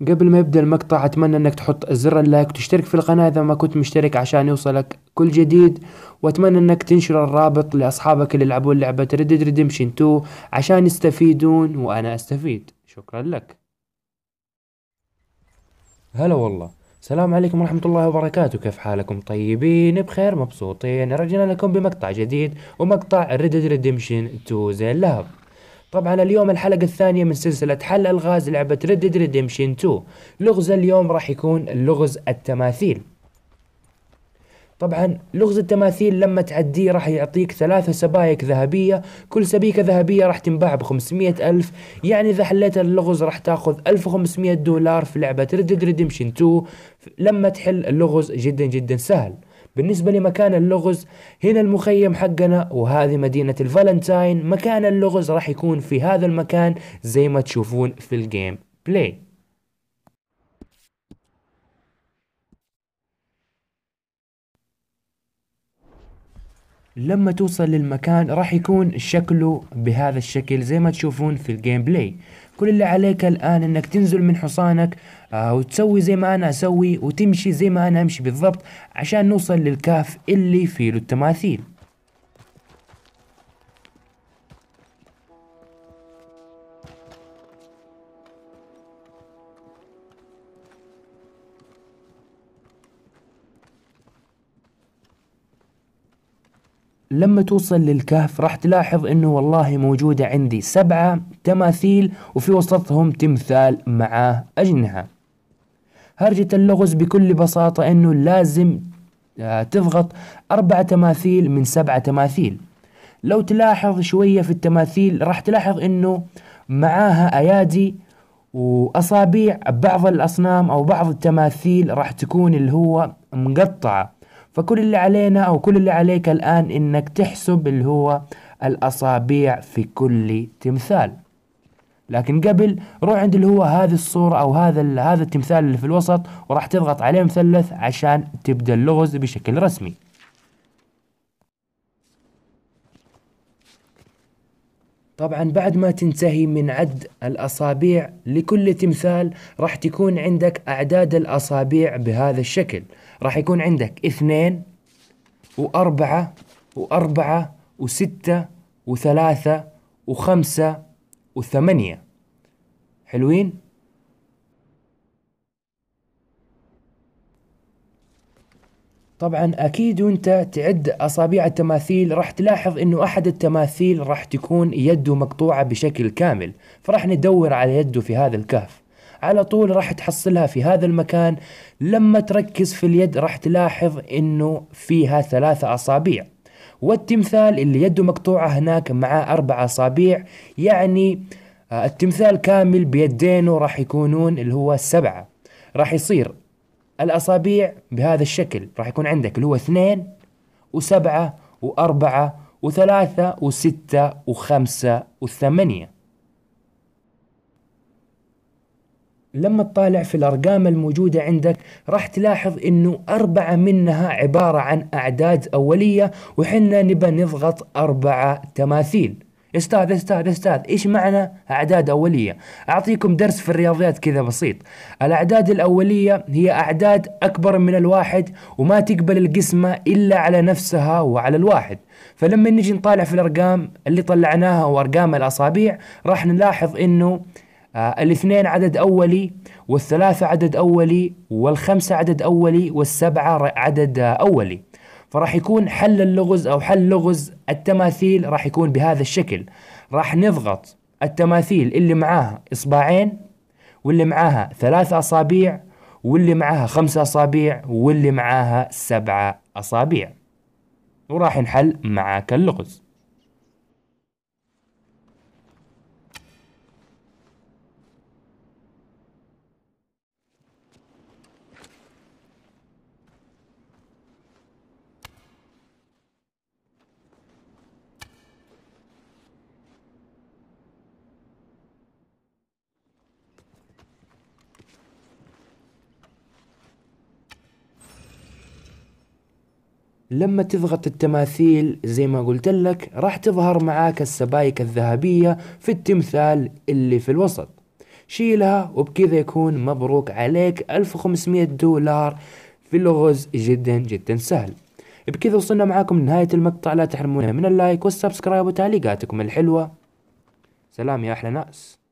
قبل ما يبدأ المقطع أتمنى أنك تحط زر اللايك وتشترك في القناة إذا ما كنت مشترك عشان يوصلك كل جديد وأتمنى أنك تنشر الرابط لأصحابك اللي يلعبون لعبة Red ريدمشن 2 عشان يستفيدون وأنا أستفيد شكرا لك هلا والله السلام عليكم ورحمة الله وبركاته كيف حالكم طيبين بخير مبسوطين رجعنا لكم بمقطع جديد ومقطع Red Dead Redemption 2 زي اللهب طبعا اليوم الحلقة الثانية من سلسلة حل الغاز لعبة ريد ديد ريديمشن 2 لغز اليوم راح يكون لغز التماثيل طبعا لغز التماثيل لما تعديه راح يعطيك ثلاثة سبايك ذهبية كل سبيكة ذهبية راح تنباع بخمسمية ألف يعني إذا حليت اللغز راح تاخذ ألف وخمسمية دولار في لعبة ريد ديد ريديمشن 2 لما تحل اللغز جدا جدا سهل بالنسبة لمكان اللغز هنا المخيم حقنا وهذه مدينة الفالنتاين مكان اللغز راح يكون في هذا المكان زي ما تشوفون في الجيم بلاي لما توصل للمكان راح يكون شكله بهذا الشكل زي ما تشوفون في الجيم بلاي كل اللي عليك الآن أنك تنزل من حصانك آه، وتسوي زي ما أنا أسوي وتمشي زي ما أنا أمشي بالضبط عشان نوصل للكهف اللي فيه التماثيل لما توصل للكهف راح تلاحظ انه والله موجودة عندي سبعة تماثيل وفي وسطهم تمثال معاه اجنحة هرجة اللغز بكل بساطة انه لازم آه، تضغط اربع تماثيل من سبعة تماثيل لو تلاحظ شوية في التماثيل راح تلاحظ انه معاها ايادي واصابيع بعض الاصنام او بعض التماثيل راح تكون اللي هو مقطعه فكل اللي علينا أو كل اللي عليك الآن إنك تحسب اللي هو الأصابع في كل تمثال لكن قبل روح عند اللي هو هذه الصورة أو هذا هذا التمثال اللي في الوسط وراح تضغط عليه مثلث عشان تبدأ اللغز بشكل رسمي طبعا بعد ما تنتهي من عد الأصابع لكل تمثال راح تكون عندك أعداد الأصابع بهذا الشكل راح يكون عندك اثنين وأربعة وأربعة وستة وثلاثة وخمسة وثمانية حلوين؟ طبعا اكيد وانت تعد اصابع التماثيل راح تلاحظ انه احد التماثيل راح تكون يده مقطوعة بشكل كامل فراح ندور على يده في هذا الكهف على طول راح تحصلها في هذا المكان لما تركز في اليد راح تلاحظ انه فيها ثلاثة اصابع والتمثال اللي يده مقطوعة هناك مع اربع اصابع يعني آه، التمثال كامل بيدينه راح يكونون اللي هو السبعة راح يصير الأصابيع بهذا الشكل راح يكون عندك اللي هو اثنين وسبعة وأربعة وثلاثة وستة وخمسة وثمانية لما تطالع في الأرقام الموجودة عندك راح تلاحظ أنه أربعة منها عبارة عن أعداد أولية وحنا نبى نضغط أربعة تماثيل استاذ استاذ استاذ ايش معنى اعداد اوليه اعطيكم درس في الرياضيات كذا بسيط الاعداد الاوليه هي اعداد اكبر من الواحد وما تقبل القسمه الا على نفسها وعلى الواحد فلما نجي نطالع في الارقام اللي طلعناها وارقام الاصابيع راح نلاحظ انه آه، الاثنين عدد أولي والثلاثة عدد أولي والخمسة عدد أولي والسبعة عدد أولي فراح يكون حل اللغز أو حل لغز التماثيل راح يكون بهذا الشكل راح نضغط التماثيل اللي معاها إصبعين واللي معاها ثلاث أصابع واللي معاها خمسة أصابع واللي معاها سبعة أصابع وراح نحل معاك اللغز لما تضغط التماثيل زي ما قلت لك راح تظهر معاك السبايك الذهبية في التمثال اللي في الوسط شيلها وبكذا يكون مبروك عليك 1500 دولار في لغز جدا جدا سهل بكذا وصلنا معاكم لنهاية المقطع لا تحرمونا من اللايك والسبسكرايب وتعليقاتكم الحلوة سلام يا أحلى ناس